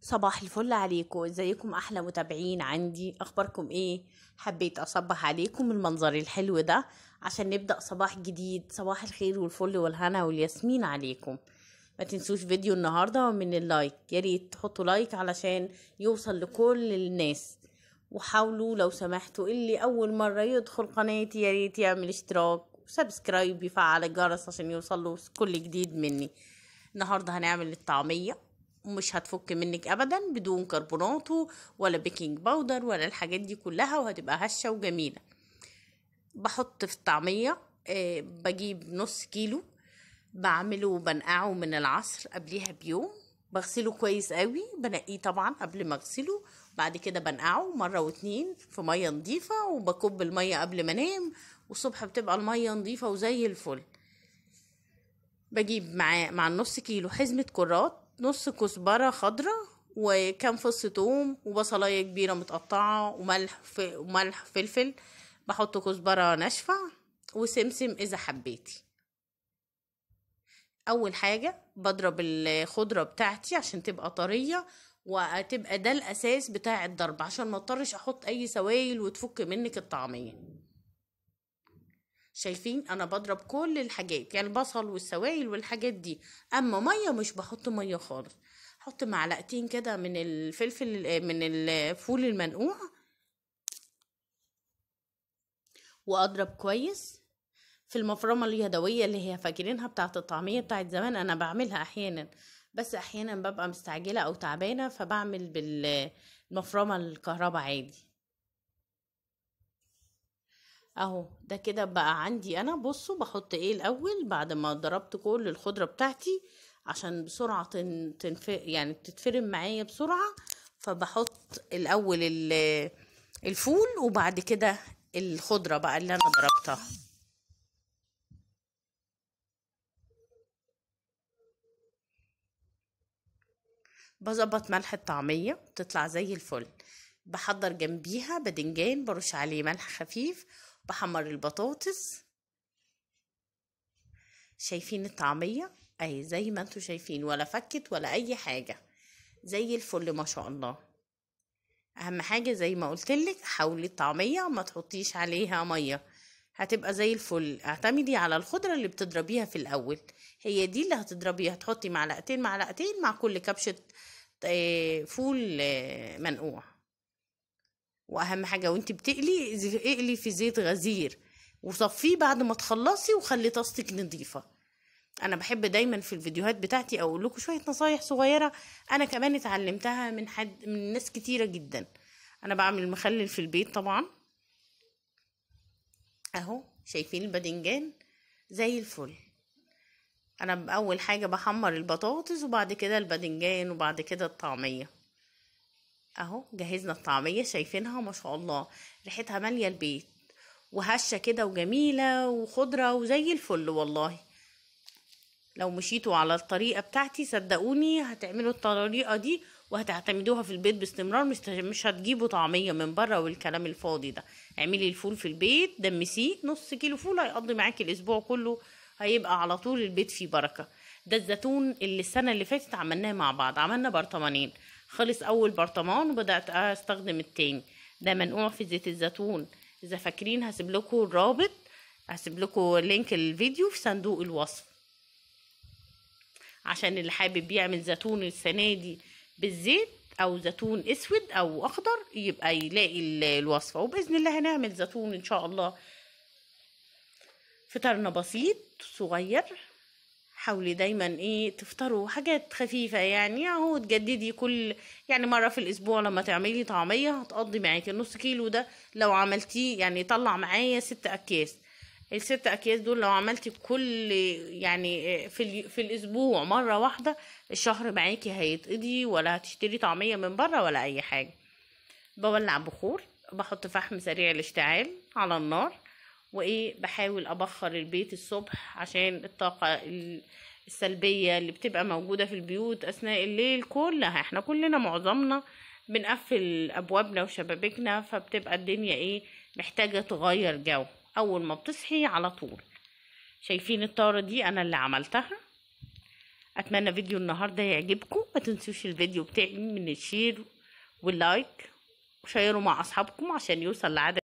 صباح الفل عليكم ازيكم احلى متابعين عندي اخباركم ايه حبيت اصبح عليكم المنظر الحلو ده عشان نبدا صباح جديد صباح الخير والفل والهنا والياسمين عليكم ما تنسوش فيديو النهارده من اللايك يا ريت تحطوا لايك علشان يوصل لكل الناس وحاولوا لو سمحتوا اللي اول مره يدخل قناتي يا ريت يعمل اشتراك وسبسكرايب يفعل الجرس عشان يوصله كل جديد مني النهارده هنعمل الطعميه ومش هتفك منك ابدا بدون كربوناتو ولا بيكنج باودر ولا الحاجات دي كلها وهتبقى هشه وجميله بحط في الطعميه آه، بجيب نص كيلو بعمله وبنقعه من العصر قبليها بيوم بغسله كويس قوي بنقيه طبعا قبل ما اغسله بعد كده بنقعه مرة واتنين في مية نضيفة وبكب المية قبل ما انام والصبح بتبقى المية نضيفة وزي الفل بجيب مع مع النص كيلو حزمة كرات نص كزبرة خضرة وكم فص توم وبصلاية كبيرة متقطعة وملح في وملح فلفل بحط كزبرة ناشفة وسمسم إذا حبيتي أول حاجة بضرب الخضرة بتاعتي عشان تبقى طرية وتبقى ده الأساس بتاع الضرب عشان ما اضطرش أحط أي سوائل وتفك منك الطعمية شايفين انا بضرب كل الحاجات يعني البصل والسوائل والحاجات دي اما ميه مش بحط ميه خالص احط معلقتين كده من الفلفل من الفول المنقوع واضرب كويس في المفرمه اليدويه اللي هي فاكرينها بتاعه الطعميه بتاعه زمان انا بعملها احيانا بس احيانا ببقى مستعجله او تعبانه فبعمل بالمفرمه الكهرباء عادي اهو ده كده بقى عندي انا بصوا بحط ايه الاول بعد ما ضربت كل الخضره بتاعتي عشان بسرعه تنف يعني بتتفرم معايا بسرعه فبحط الاول الفول وبعد كده الخضره بقى اللي انا ضربتها بظبط ملح الطعميه بتطلع زي الفل بحضر جنبيها بدنجان برش عليه ملح خفيف بحمر البطاطس شايفين الطعمية اهي زي ما انتوا شايفين ولا فكت ولا اي حاجة زي الفل ما شاء الله اهم حاجة زي ما قلتلك حاولي الطعمية ما تحطيش عليها مية هتبقى زي الفل اعتمدي على الخضرة اللي بتضربيها في الاول هي دي اللي هتضربيها هتحطي معلقتين معلقتين مع كل كبشة آه، فول آه، منقوع واهم حاجه وانت بتقلي اقلي في زيت غزير وصفيه بعد ما تخلصي وخلي طاستك نظيفه انا بحب دايما في الفيديوهات بتاعتي اقول لكم شويه نصايح صغيره انا كمان اتعلمتها من حد من ناس كتيره جدا انا بعمل مخلل في البيت طبعا اهو شايفين الباذنجان زي الفل انا اول حاجه بحمر البطاطس وبعد كده الباذنجان وبعد كده الطعميه اهو جهزنا الطعميه شايفينها ما شاء الله ريحتها ماليه البيت وهشه كده وجميله وخضره وزي الفل والله لو مشيتوا على الطريقه بتاعتي صدقوني هتعملوا الطريقه دي وهتعتمدوها في البيت باستمرار مش هتجيبوا طعميه من بره والكلام الفاضي ده اعملي الفول في البيت دمسيه نص كيلو فول هيقضي معاكي الاسبوع كله هيبقى على طول البيت فيه بركه ده الزيتون اللي السنه اللي فاتت عملناه مع بعض عملنا برطمانين خلص اول برطمان وبدات استخدم التاني ده منقوع في زيت الزيتون اذا فاكرين هسيب لكم الرابط هسيب لكم لينك الفيديو في صندوق الوصف عشان اللي حابب يعمل زيتون السنه دي بالزيت او زيتون اسود او اخضر يبقى يلاقي الوصفه وباذن الله هنعمل زيتون ان شاء الله فطرنا بسيط صغير حاولي دايما ايه تفطروا حاجات خفيفة يعني اهو تجددي كل يعني مرة في الاسبوع لما تعملي طعمية هتقضي معاكي النص كيلو ده لو عملتيه يعني طلع معايا ست اكياس الست اكياس دول لو عملتي كل يعني في, في الاسبوع مرة واحدة الشهر معاكي هيتقضي ولا هتشتري طعمية من بره ولا اي حاجة بولع بخور بحط فحم سريع الاشتعال على النار وايه بحاول ابخر البيت الصبح عشان الطاقه السلبيه اللي بتبقى موجوده في البيوت اثناء الليل كلها احنا كلنا معظمنا بنقفل ابوابنا وشبابيكنا فبتبقى الدنيا ايه محتاجه تغير جو اول ما بتصحي على طول شايفين الطاره دي انا اللي عملتها اتمنى فيديو النهارده يعجبكم ما تنسوش الفيديو بتاعي من الشير واللايك وشيروا مع اصحابكم عشان يوصل لعدد